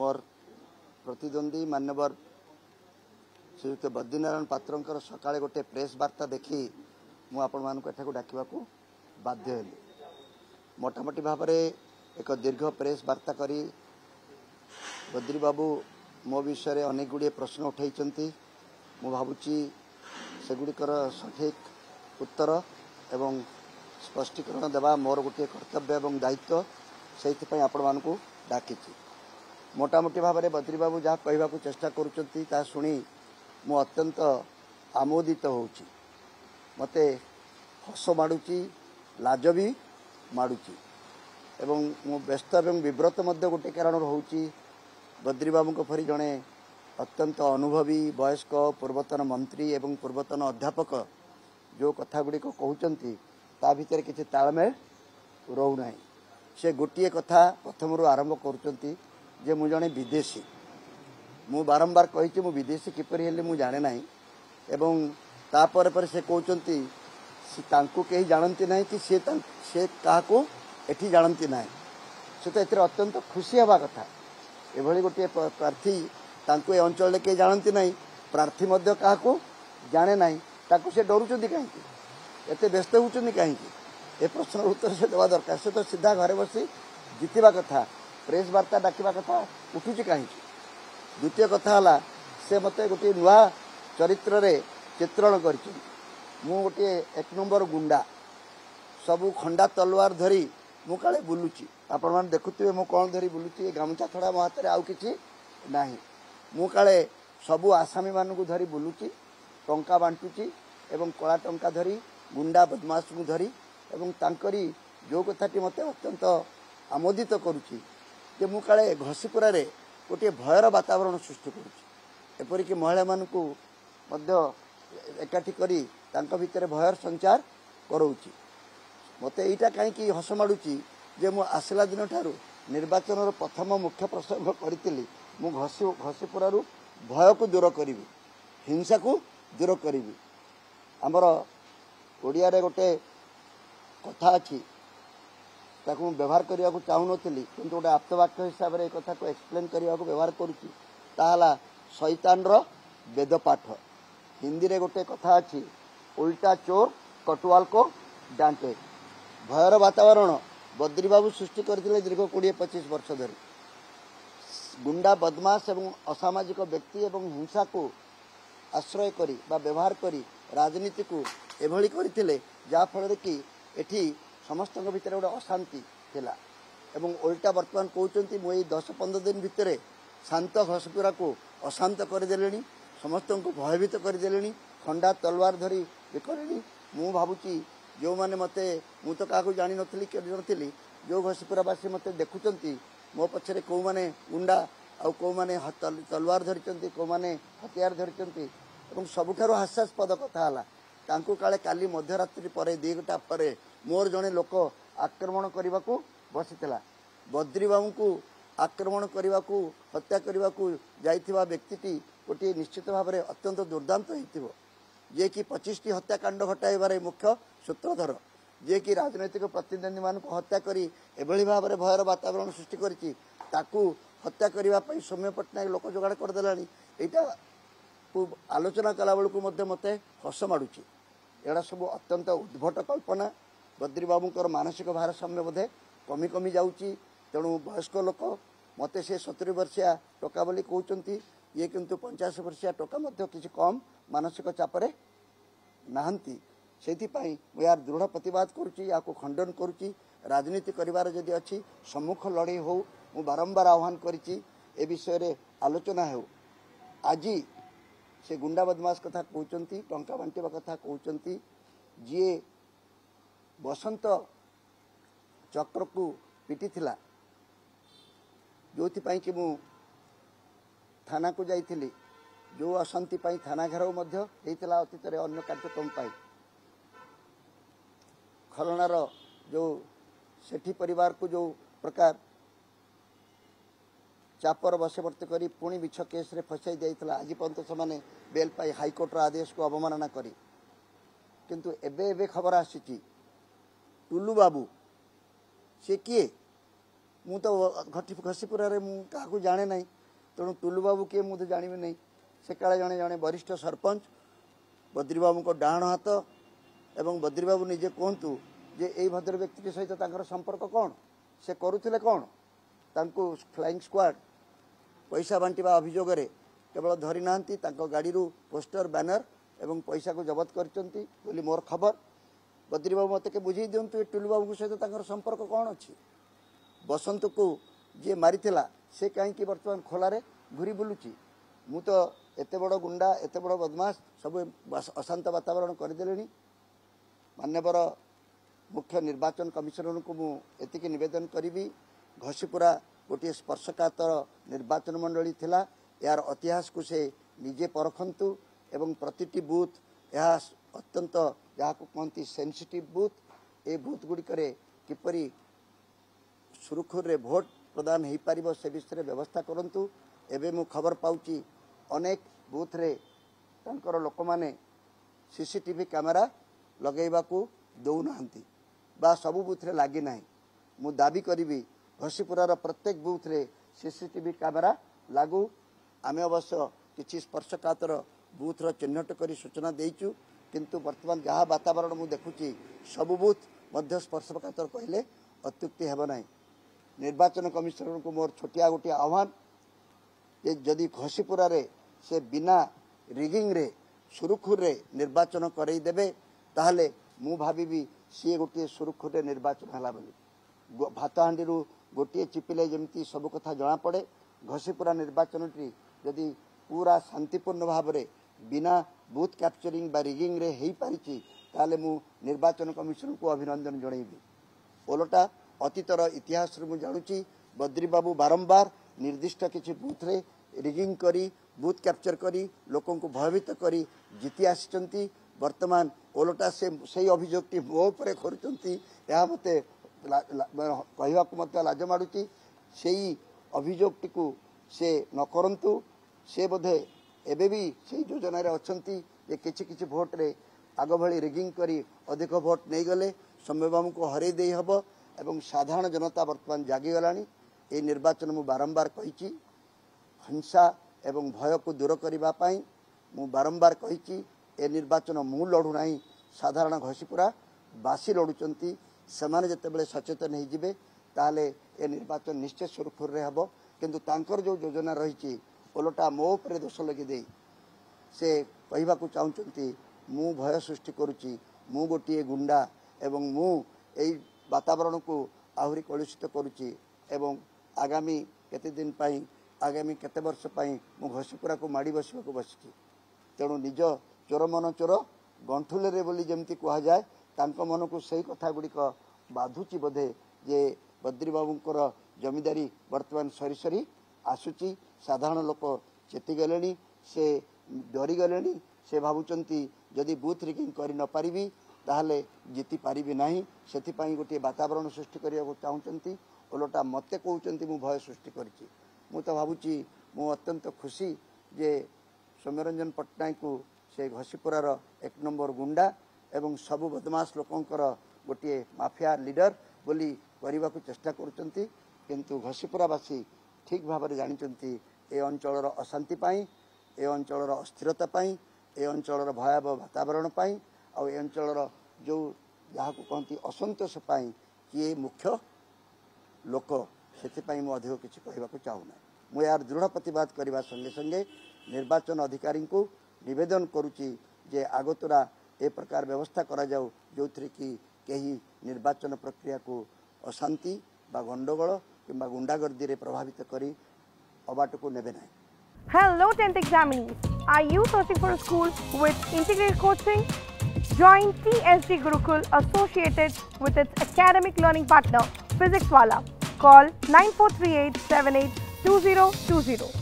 ମୋର ପ୍ରତିଦ୍ୱନ୍ଦ୍ୱୀ ମାନ୍ୟବର ଶ୍ରୀଯୁକ୍ତ ବଦ୍ରିନାରାୟଣ ପାତ୍ରଙ୍କର ସକାଳେ ଗୋଟିଏ ପ୍ରେସ୍ ବାର୍ତ୍ତା ଦେଖି ମୁଁ ଆପଣମାନଙ୍କୁ ଏଠାକୁ ଡାକିବାକୁ ବାଧ୍ୟ ହେଲି ମୋଟାମୋଟି ଭାବରେ ଏକ ଦୀର୍ଘ ପ୍ରେସ୍ ବାର୍ତ୍ତା କରି ବଦ୍ରିବାବୁ ମୋ ବିଷୟରେ ଅନେକ ଗୁଡ଼ିଏ ପ୍ରଶ୍ନ ଉଠାଇଛନ୍ତି ମୁଁ ଭାବୁଛି ସେଗୁଡ଼ିକର ସଠିକ୍ ଉତ୍ତର ଏବଂ ସ୍ପଷ୍ଟୀକରଣ ଦେବା ମୋର ଗୋଟିଏ କର୍ତ୍ତବ୍ୟ ଏବଂ ଦାୟିତ୍ୱ ସେଇଥିପାଇଁ ଆପଣମାନଙ୍କୁ ଡାକିଛି ମୋଟାମୋଟି ଭାବରେ ବଦ୍ରିବାବୁ ଯାହା କହିବାକୁ ଚେଷ୍ଟା କରୁଛନ୍ତି ତାହା ଶୁଣି ମୁଁ ଅତ୍ୟନ୍ତ ଆମୋଦିତ ହେଉଛି ମୋତେ ହସ ମାଡ଼ୁଛି ଲାଜ ବି ମାଡ଼ୁଛି ଏବଂ ମୁଁ ବ୍ୟସ୍ତ ଏବଂ ବିବ୍ରତ ମଧ୍ୟ ଗୋଟିଏ କାରଣରୁ ହେଉଛି ବଦ୍ରିବାବୁଙ୍କ ପରି ଜଣେ ଅତ୍ୟନ୍ତ ଅନୁଭବୀ ବୟସ୍କ ପୂର୍ବତନ ମନ୍ତ୍ରୀ ଏବଂ ପୂର୍ବତନ ଅଧ୍ୟାପକ ଯେଉଁ କଥାଗୁଡ଼ିକ କହୁଛନ୍ତି ତା ଭିତରେ କିଛି ତାଳମେଳ ରହୁନାହିଁ ସେ ଗୋଟିଏ କଥା ପ୍ରଥମରୁ ଆରମ୍ଭ କରୁଛନ୍ତି ଯେ ମୁଁ ଜଣେ ବିଦେଶୀ ମୁଁ ବାରମ୍ବାର କହିଛି ମୁଁ ବିଦେଶୀ କିପରି ହେଲେ ମୁଁ ଜାଣେ ନାହିଁ ଏବଂ ତାପରେ ପରେ ସେ କହୁଛନ୍ତି ତାଙ୍କୁ କେହି ଜାଣନ୍ତି ନାହିଁ କି ସେ ସେ କାହାକୁ ଏଠି ଜାଣନ୍ତି ନାହିଁ ସେ ତ ଏଥିରେ ଅତ୍ୟନ୍ତ ଖୁସି ହେବା କଥା ଏଭଳି ଗୋଟିଏ ପ୍ରାର୍ଥୀ ତାଙ୍କୁ ଏ ଅଞ୍ଚଳରେ କେହି ଜାଣନ୍ତି ନାହିଁ ପ୍ରାର୍ଥୀ ମଧ୍ୟ କାହାକୁ ଜାଣେ ନାହିଁ ତାକୁ ସେ ଡରୁଛନ୍ତି କାହିଁକି ଏତେ ବ୍ୟସ୍ତ ହେଉଛନ୍ତି କାହିଁକି ଏ ପ୍ରଶ୍ନର ଉତ୍ତର ସେ ଦେବା ଦରକାର ସେ ତ ସିଧା ଘରେ ବସି ଜିତିବା କଥା ପ୍ରେସ୍ ବାର୍ତ୍ତା ଡାକିବା କଥା ଉଠୁଛି କାହିଁକି ଦ୍ୱିତୀୟ କଥା ହେଲା ସେ ମୋତେ ଗୋଟିଏ ନୂଆ ଚରିତ୍ରରେ ଚିତ୍ରଣ କରିଛନ୍ତି ମୁଁ ଗୋଟିଏ ଏକ ନମ୍ବର ଗୁଣ୍ଡା ସବୁ ଖଣ୍ଡା ତଲୱାର ଧରି ମୁଁ କାଳେ ବୁଲୁଛି ଆପଣମାନେ ଦେଖୁଥିବେ ମୁଁ କ'ଣ ଧରି ବୁଲୁଛି ଏ ଗାମୁଛା ଥଡ଼ା ମୋ ହାତରେ ଆଉ କିଛି ନାହିଁ ମୁଁ କାଳେ ସବୁ ଆସାମୀମାନଙ୍କୁ ଧରି ବୁଲୁଛି ଟଙ୍କା ବାଣ୍ଟୁଛି ଏବଂ କଳା ଟଙ୍କା ଧରି ଗୁଣ୍ଡା ବଦମାସକୁ ଧରି ଏବଂ ତାଙ୍କରି ଯେଉଁ କଥାଟି ମୋତେ ଅତ୍ୟନ୍ତ ଆମୋଦିତ କରୁଛି ଯେ ମୁଁ କାଳେ ଘଷିପୁରାରେ ଗୋଟିଏ ଭୟର ବାତାବରଣ ସୃଷ୍ଟି କରୁଛି ଏପରିକି ମହିଳାମାନଙ୍କୁ ମଧ୍ୟ ଏକାଠି କରି ତାଙ୍କ ଭିତରେ ଭୟର ସଞ୍ଚାର କରାଉଛି ମୋତେ ଏଇଟା କାହିଁକି ହସ ମାଡ଼ୁଛି ଯେ ମୁଁ ଆସିଲା ଦିନଠାରୁ ନିର୍ବାଚନର ପ୍ରଥମ ମୁଖ୍ୟ ପ୍ରସଙ୍ଗ କରିଥିଲି ମୁଁ ଘଷି ଘଷିପୁରାରୁ ଭୟକୁ ଦୂର କରିବି ହିଂସାକୁ ଦୂର କରିବି ଆମର ଓଡ଼ିଆରେ ଗୋଟେ କଥା ଅଛି ତାକୁ ମୁଁ ବ୍ୟବହାର କରିବାକୁ ଚାହୁଁନଥିଲି କିନ୍ତୁ ଗୋଟେ ଆପ୍ତବାକ୍ୟ ହିସାବରେ ଏ କଥାକୁ ଏକ୍ସପ୍ଲେନ୍ କରିବାକୁ ବ୍ୟବହାର କରୁଛି ତାହା ହେଲା ସୈତାନର ବେଦପାଠ ହିନ୍ଦୀରେ ଗୋଟେ କଥା ଅଛି ଉଲ୍ଟା ଚୋର କଟୁଆଲକୋ ଡାଣ୍ଟେ ଭୟର ବାତାବରଣ ବଦ୍ରି ବାବୁ ସୃଷ୍ଟି କରିଥିଲେ ଦୀର୍ଘ କୋଡ଼ିଏ ପଚିଶ ବର୍ଷ ଧରି ଗୁଣ୍ଡା ବଦମାସ ଏବଂ ଅସାମାଜିକ ବ୍ୟକ୍ତି ଏବଂ ହିଂସାକୁ ଆଶ୍ରୟ କରି ବା ବ୍ୟବହାର କରି ରାଜନୀତିକୁ ଏଭଳି କରିଥିଲେ ଯାହାଫଳରେ କି ଏଠି ସମସ୍ତଙ୍କ ଭିତରେ ଗୋଟେ ଅଶାନ୍ତି ଥିଲା ଏବଂ ଓଲଟା ବର୍ତ୍ତମାନ କହୁଛନ୍ତି ମୁଁ ଏଇ ଦଶ ପନ୍ଦର ଦିନ ଭିତରେ ଶାନ୍ତ ଘସପୁରାକୁ ଅଶାନ୍ତ କରିଦେଲେଣି ସମସ୍ତଙ୍କୁ ଭୟଭୀତ କରିଦେଲେଣି ଖଣ୍ଡା ତଲୱାର ଧରି ଇଏ କଲେଣି ମୁଁ ଭାବୁଛି ଯେଉଁମାନେ ମୋତେ ମୁଁ ତ କାହାକୁ ଜାଣିନଥିଲି କେବେ ନଥିଲି ଯେଉଁ ଘସପୁରାବାସୀ ମୋତେ ଦେଖୁଛନ୍ତି ମୋ ପଛରେ କେଉଁମାନେ ଗୁଣ୍ଡା ଆଉ କେଉଁମାନେ ତଲୱାର ଧରିଛନ୍ତି କେଉଁମାନେ ହତିଆର ଧରିଛନ୍ତି ଏବଂ ସବୁଠାରୁ ହାସ୍ୟାସ୍ପଦ କଥା ହେଲା ତାଙ୍କୁ କାଳେ କାଲି ମଧ୍ୟରାତ୍ରି ପରେ ଦୁଇ ଘଣ୍ଟା ପରେ ମୋର ଜଣେ ଲୋକ ଆକ୍ରମଣ କରିବାକୁ ବସିଥିଲା ବଦ୍ରିବାବୁଙ୍କୁ ଆକ୍ରମଣ କରିବାକୁ ହତ୍ୟା କରିବାକୁ ଯାଇଥିବା ବ୍ୟକ୍ତିଟି ଗୋଟିଏ ନିଶ୍ଚିତ ଭାବରେ ଅତ୍ୟନ୍ତ ଦୁର୍ଦ୍ଦାନ୍ତ ହୋଇଥିବ ଯିଏକି ପଚିଶଟି ହତ୍ୟାକାଣ୍ଡ ଘଟାଇବାରେ ମୁଖ୍ୟ ସୂତ୍ରଧର ଯିଏକି ରାଜନୈତିକ ପ୍ରତିଦ୍ୱନ୍ଦ୍ୱୀମାନଙ୍କୁ ହତ୍ୟା କରି ଏଭଳି ଭାବରେ ଭୟର ବାତାବରଣ ସୃଷ୍ଟି କରିଛି ତାକୁ ହତ୍ୟା କରିବା ପାଇଁ ସୌମ୍ୟ ପଟ୍ଟନାୟକ ଲୋକ ଯୋଗାଡ଼ କରିଦେଲାଣି ଏଇଟା ଆଲୋଚନା କଲାବେଳକୁ ମଧ୍ୟ ମୋତେ ହସ ମାଡ଼ୁଛି ଏଗୁଡ଼ା ସବୁ ଅତ୍ୟନ୍ତ ଉଦ୍ଭଟ କଳ୍ପନା ବଦ୍ରି ବାବୁଙ୍କର ମାନସିକ ଭାରସାମ୍ୟ ବୋଧେ କମି କମି ଯାଉଛି ତେଣୁ ବୟସ୍କ ଲୋକ ମୋତେ ସେ ସତୁରି ବର୍ଷିଆ ଟଙ୍କା ବୋଲି କହୁଛନ୍ତି ଇଏ କିନ୍ତୁ ପଞ୍ଚାଶ ବର୍ଷିଆ ଟଙ୍କା ମଧ୍ୟ କିଛି କମ୍ ମାନସିକ ଚାପରେ ନାହାନ୍ତି ସେଇଥିପାଇଁ ମୁଁ ଏହାର ଦୃଢ଼ ପ୍ରତିବାଦ କରୁଛି ଏହାକୁ ଖଣ୍ଡନ କରୁଛି ରାଜନୀତି କରିବାର ଯଦି ଅଛି ସମ୍ମୁଖ ଲଢ଼େଇ ହେଉ ମୁଁ ବାରମ୍ବାର ଆହ୍ୱାନ କରିଛି ଏ ବିଷୟରେ ଆଲୋଚନା ହେଉ ଆଜି ସେ ଗୁଣ୍ଡା ବଦମାସ କଥା କହୁଛନ୍ତି ଟଙ୍କା ବାଣ୍ଟିବା କଥା କହୁଛନ୍ତି ଯିଏ ବସନ୍ତ ଚକ୍ରକୁ ପିଟିଥିଲା ଯେଉଁଥିପାଇଁ କି ମୁଁ ଥାନାକୁ ଯାଇଥିଲି ଯେଉଁ ଅଶାନ୍ତି ପାଇଁ ଥାନା ଘେରାଉ ମଧ୍ୟ ହେଇଥିଲା ଅତୀତରେ ଅନ୍ୟ କାର୍ଯ୍ୟକ୍ରମ ପାଇଁ ଖଲଣାର ଯେଉଁ ସେଠି ପରିବାରକୁ ଯେଉଁ ପ୍ରକାର ଚାପର ବଶବର୍ତ୍ତୀ କରି ପୁଣି ମିଛ କେସ୍ରେ ଫସାଇ ଦିଆଯାଇଥିଲା ଆଜି ପର୍ଯ୍ୟନ୍ତ ସେମାନେ ବେଲ୍ ପାଇ ହାଇକୋର୍ଟର ଆଦେଶକୁ ଅବମାନନା କରି କିନ୍ତୁ ଏବେ ଏବେ ଖବର ଆସିଛି ଟୁଲୁ ବାବୁ ସେ କିଏ ମୁଁ ତ ଘଟି ଘସିପୁରାରେ ମୁଁ କାହାକୁ ଜାଣେ ନାହିଁ ତେଣୁ ଟୁଲୁ ବାବୁ କିଏ ମୁଁ ତ ଜାଣିବି ନାହିଁ ସେ କାଳେ ଜଣେ ଜଣେ ବରିଷ୍ଠ ସରପଞ୍ଚ ବଦ୍ରିବାବୁଙ୍କ ଡାହାଣ ହାତ ଏବଂ ବଦ୍ରିବାବୁ ନିଜେ କୁହନ୍ତୁ ଯେ ଏଇ ଭଦ୍ର ବ୍ୟକ୍ତିଟି ସହିତ ତାଙ୍କର ସମ୍ପର୍କ କ'ଣ ସେ କରୁଥିଲେ କ'ଣ ତାଙ୍କୁ ଫ୍ଲାଇଂ ସ୍କ୍ୱାଡ୍ ପଇସା ବାଣ୍ଟିବା ଅଭିଯୋଗରେ କେବଳ ଧରିନାହାନ୍ତି ତାଙ୍କ ଗାଡ଼ିରୁ ପୋଷ୍ଟର ବ୍ୟାନର ଏବଂ ପଇସାକୁ ଜବତ କରିଛନ୍ତି ବୋଲି ମୋର ଖବର ବଦ୍ରି ବାବୁ ମୋତେ କେ ବୁଝେଇ ଦିଅନ୍ତୁ ଏ ଟୁଲୁବାବୁଙ୍କ ସହିତ ତାଙ୍କର ସମ୍ପର୍କ କ'ଣ ଅଛି ବସନ୍ତକୁ ଯିଏ ମାରିଥିଲା ସେ କାହିଁକି ବର୍ତ୍ତମାନ ଖୋଲାରେ ଘୁରି ବୁଲୁଛି ମୁଁ ତ ଏତେ ବଡ଼ ଗୁଣ୍ଡା ଏତେ ବଡ଼ ବଦମାସ ସବୁ ଅଶାନ୍ତ ବାତାବରଣ କରିଦେଲିଣି ମାନ୍ୟବର ମୁଖ୍ୟ ନିର୍ବାଚନ କମିଶନରଙ୍କୁ ମୁଁ ଏତିକି ନିବେଦନ କରିବି ଘଷିପୁରା ଗୋଟିଏ ସ୍ପର୍ଶକାତର ନିର୍ବାଚନ ମଣ୍ଡଳୀ ଥିଲା ଏହାର ଇତିହାସକୁ ସେ ନିଜେ ପରଖନ୍ତୁ ଏବଂ ପ୍ରତିଟି ବୁଥ୍ ଏହା ଅତ୍ୟନ୍ତ ଯାହାକୁ କହନ୍ତି ସେନ୍ସିଟିଭ୍ ବୁଥ୍ ଏ ବୁଥ୍ ଗୁଡ଼ିକରେ କିପରି ସୁରୁଖୁରୁରେ ଭୋଟ୍ ପ୍ରଦାନ ହୋଇପାରିବ ସେ ବିଷୟରେ ବ୍ୟବସ୍ଥା କରନ୍ତୁ ଏବେ ମୁଁ ଖବର ପାଉଛି ଅନେକ ବୁଥ୍ରେ ତାଙ୍କର ଲୋକମାନେ ସି ସି ଟିଭି କ୍ୟାମେରା ଲଗାଇବାକୁ ଦେଉନାହାନ୍ତି ବା ସବୁ ବୁଥ୍ରେ ଲାଗିନାହିଁ ମୁଁ ଦାବି କରିବି ଘସିପୁରାର ପ୍ରତ୍ୟେକ ବୁଥ୍ରେ ସି ସି ଟିଭି କ୍ୟାମେରା ଲାଗୁ ଆମେ ଅବଶ୍ୟ କିଛି ସ୍ପର୍ଶକାତର ବୁଥ୍ର ଚିହ୍ନଟ କରି ସୂଚନା ଦେଇଛୁ କିନ୍ତୁ ବର୍ତ୍ତମାନ ଯାହା ବାତାବରଣ ମୁଁ ଦେଖୁଛି ସବୁ ବୁଥ୍ ମଧ୍ୟ ସ୍ପର୍ଶକାତର କହିଲେ ଅତ୍ୟୁକ୍ତି ହେବ ନାହିଁ ନିର୍ବାଚନ କମିଶନରଙ୍କୁ ମୋର ଛୋଟିଆ ଗୋଟିଏ ଆହ୍ୱାନ ଯେ ଯଦି ଘଷିପୁରାରେ ସେ ବିନା ରିଗିଂରେ ସୁରୁଖୁରୁରେ ନିର୍ବାଚନ କରେଇଦେବେ ତାହେଲେ ମୁଁ ଭାବିବି ସିଏ ଗୋଟିଏ ସୁରୁଖୁରୁରେ ନିର୍ବାଚନ ହେଲା ବୋଲି ଭାତହାଣ୍ଡିରୁ ଗୋଟିଏ ଚିପିଲେ ଯେମିତି ସବୁ କଥା ଜଣାପଡ଼େ ଘଷିପୁରା ନିର୍ବାଚନଟି ଯଦି ପୁରା ଶାନ୍ତିପୂର୍ଣ୍ଣ ଭାବରେ ବିନା ବୁଥ୍ କ୍ୟାପଚରିଂ ବା ରିଗିଂରେ ହୋଇପାରିଛି ତାହେଲେ ମୁଁ ନିର୍ବାଚନ କମିଶନକୁ ଅଭିନନ୍ଦନ ଜଣାଇବି ଓଲଟା ଅତୀତର ଇତିହାସରୁ ମୁଁ ଜାଣୁଛି ବଦ୍ରିବାବୁ ବାରମ୍ବାର ନିର୍ଦ୍ଦିଷ୍ଟ କିଛି ବୁଥ୍ରେ ରିଗିଂ କରି ବୁଥ୍ କ୍ୟାପଚର କରି ଲୋକଙ୍କୁ ଭୟଭୀତ କରି ଜିତି ଆସିଛନ୍ତି ବର୍ତ୍ତମାନ ଓଲଟା ସେ ସେଇ ଅଭିଯୋଗଟି ମୋ ଉପରେ କରୁଛନ୍ତି ଏହା ମୋତେ କହିବାକୁ ମଧ୍ୟ ଲାଜ ମାଡ଼ୁଛି ସେଇ ଅଭିଯୋଗଟିକୁ ସେ ନ କରନ୍ତୁ ସେ ବୋଧେ এবে ଏବେ ବି ସେଇ ଯୋଜନାରେ ଅଛନ୍ତି কিছু କିଛି କିଛି ଭୋଟ୍ରେ ଆଗଭଳି ରିଗିଂ କରି ଅଧିକ ଭୋଟ୍ ନେଇଗଲେ ସୌମ୍ୟବାବୁଙ୍କୁ হরাই দিয়ে হব এবং সাধারণ জনতা বর্তমান ଜାଗିଗଲାଣି এই নির্বাচন মু বারম্বার কইছি হিংসা এবং ভয়কু দূর করা মু বারম্বার কইছি এ নির্বাচন মু লড়ু না সাধারণ ঘষিপুরা বাসি লড়ুচার সেমানে যেতবে সচেতন হয়ে যাবে তাহলে এ নির্বাচন নিশ্চয় সুরুখুরে হব কিন্তু তাঁর যে যোজনা রয়েছে ଓଲଟା ମୋ ଉପରେ ଦୋଷ ଦେଇ ସେ କହିବାକୁ ଚାହୁଁଛନ୍ତି ମୁଁ ଭୟ ସୃଷ୍ଟି କରୁଛି ମୁଁ ଗୋଟିଏ ଗୁଣ୍ଡା ଏବଂ ମୁଁ ଏଇ ବାତାବରଣକୁ ଆହୁରି କଳୁଷିତ କରୁଛି ଏବଂ ଆଗାମୀ କେତେ ଦିନ ପାଇଁ ଆଗାମୀ କେତେ ବର୍ଷ ପାଇଁ ମୁଁ ଘଷିପୁରାକୁ ମାଡ଼ି ବସିବାକୁ ବସିଛି ତେଣୁ ନିଜ ଚୋର ମନ ଚୋର ଗଣ୍ଠୁଲରେ ବୋଲି ଯେମିତି କୁହାଯାଏ ତାଙ୍କ ମନକୁ ସେହି ଗୁଡ଼ିକ ବାଧୁଛି ବୋଧେ ଯେ ବଦ୍ରି ବାବୁଙ୍କର ଜମିଦାରୀ ବର୍ତ୍ତମାନ ସରି ସରି ଆସୁଛି ସାଧାରଣ ଲୋକ ଚେତିଗଲେଣି ସେ ଡରିଗଲେଣି ସେ ଭାବୁଛନ୍ତି ଯଦି ବୁଥ୍ ରିଗିଂ କରି ନ ପାରିବି ତାହେଲେ ଜିତିପାରିବି ନାହିଁ ସେଥିପାଇଁ ଗୋଟିଏ ବାତାବରଣ ସୃଷ୍ଟି କରିବାକୁ ଚାହୁଁଛନ୍ତି ଓଲଟା ମୋତେ କହୁଛନ୍ତି ମୁଁ ଭୟ ସୃଷ୍ଟି କରିଛି ମୁଁ ତ ଭାବୁଛି ମୁଁ ଅତ୍ୟନ୍ତ ଖୁସି ଯେ ସୌମ୍ୟରଞ୍ଜନ ପଟ୍ଟନାୟକକୁ ସେ ଘଷିପୁରାର ଏକ ନମ୍ବର ଗୁଣ୍ଡା ଏବଂ ସବୁ ବଦମାସ ଲୋକଙ୍କର ଗୋଟିଏ ମାଫିଆ ଲିଡ଼ର ବୋଲି କରିବାକୁ ଚେଷ୍ଟା କରୁଛନ୍ତି କିନ୍ତୁ ଘଷିପୁରାବାସୀ ଠିକ୍ ଭାବରେ ଜାଣିଛନ୍ତି ଏ ଅଞ୍ଚଳର ଅଶାନ୍ତି ପାଇଁ ଏ ଅଞ୍ଚଳର ଅସ୍ଥିରତା ପାଇଁ ଏ ଅଞ୍ଚଳର ଭୟାବହ ବାତାବରଣ ପାଇଁ ଆଉ ଏ ଅଞ୍ଚଳର ଯେଉଁ ଯାହାକୁ କହନ୍ତି ଅସନ୍ତୋଷ ପାଇଁ କିଏ ମୁଖ୍ୟ ଲୋକ ସେଥିପାଇଁ ମୁଁ ଅଧିକ କିଛି କହିବାକୁ ଚାହୁଁନାହିଁ ମୁଁ ଏହାର ଦୃଢ଼ ପ୍ରତିବାଦ କରିବା ସଙ୍ଗେ ସଙ୍ଗେ ନିର୍ବାଚନ ଅଧିକାରୀଙ୍କୁ ନିବେଦନ କରୁଛି ଯେ ଆଗତୁରା ଏ ପ୍ରକାର ବ୍ୟବସ୍ଥା କରାଯାଉ ଯେଉଁଥିରେ କି କେହି ନିର୍ବାଚନ ପ୍ରକ୍ରିୟାକୁ ଅଶାନ୍ତି ବା ଗଣ୍ଡଗୋଳ কিংবা গুন্ডাগর্দিরে প্রভাবিত অবাটকু নেবে না Hello 10th examinees. Are you searching for a school with integrated coaching? Join TSD Gurukul associated with its academic learning partner, Physics Wala. Call 9438782020.